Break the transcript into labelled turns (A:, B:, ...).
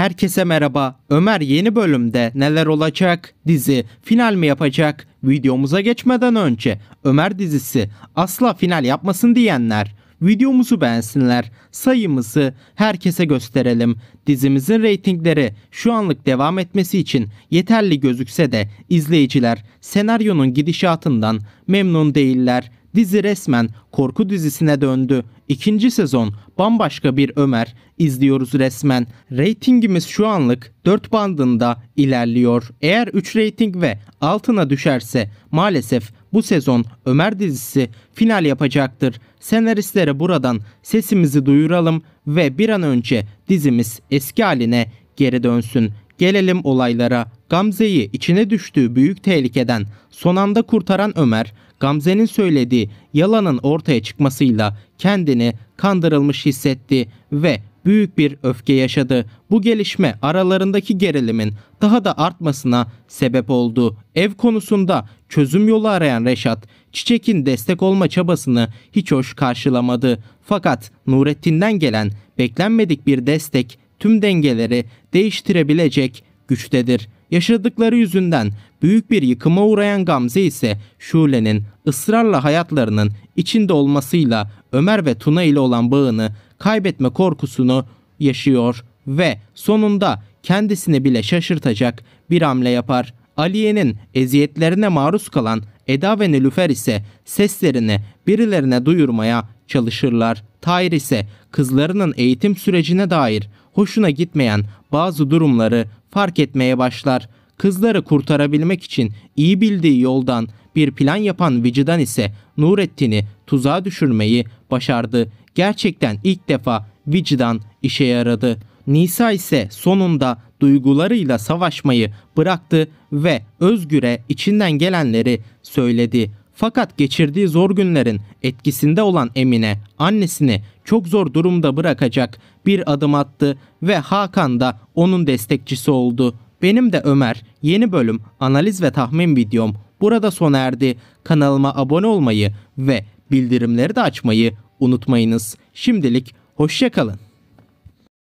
A: Herkese merhaba. Ömer yeni bölümde neler olacak? Dizi final mi yapacak? Videomuza geçmeden önce Ömer dizisi asla final yapmasın diyenler videomuzu beğensinler. Sayımızı herkese gösterelim. Dizimizin reytingleri şu anlık devam etmesi için yeterli gözükse de izleyiciler senaryonun gidişatından memnun değiller Dizi resmen korku dizisine döndü. İkinci sezon bambaşka bir Ömer izliyoruz resmen. Ratingimiz şu anlık 4 bandında ilerliyor. Eğer 3 rating ve altına düşerse maalesef bu sezon Ömer dizisi final yapacaktır. Senaristlere buradan sesimizi duyuralım ve bir an önce dizimiz eski haline geri dönsün. Gelelim olaylara. Gamze'yi içine düştüğü büyük tehlikeden son anda kurtaran Ömer, Gamze'nin söylediği yalanın ortaya çıkmasıyla kendini kandırılmış hissetti ve büyük bir öfke yaşadı. Bu gelişme aralarındaki gerilimin daha da artmasına sebep oldu. Ev konusunda çözüm yolu arayan Reşat, Çiçek'in destek olma çabasını hiç hoş karşılamadı. Fakat Nurettin'den gelen beklenmedik bir destek tüm dengeleri değiştirebilecek güçtedir. Yaşadıkları yüzünden büyük bir yıkıma uğrayan Gamze ise Şule'nin ısrarla hayatlarının içinde olmasıyla Ömer ve Tuna ile olan bağını kaybetme korkusunu yaşıyor ve sonunda kendisini bile şaşırtacak bir hamle yapar. Aliye'nin eziyetlerine maruz kalan Eda ve Nilüfer ise seslerini birilerine duyurmaya çalışırlar. Tahir ise kızlarının eğitim sürecine dair hoşuna gitmeyen bazı durumları fark etmeye başlar. Kızları kurtarabilmek için iyi bildiği yoldan bir plan yapan Vicidan ise Nurettin'i tuzağa düşürmeyi başardı. Gerçekten ilk defa Vicidan işe yaradı. Nisa ise sonunda duygularıyla savaşmayı bıraktı ve Özgür'e içinden gelenleri söyledi. Fakat geçirdiği zor günlerin etkisinde olan Emine annesini çok zor durumda bırakacak bir adım attı ve Hakan da onun destekçisi oldu. Benim de Ömer yeni bölüm analiz ve tahmin videom burada sona erdi. Kanalıma abone olmayı ve bildirimleri de açmayı unutmayınız. Şimdilik hoşçakalın.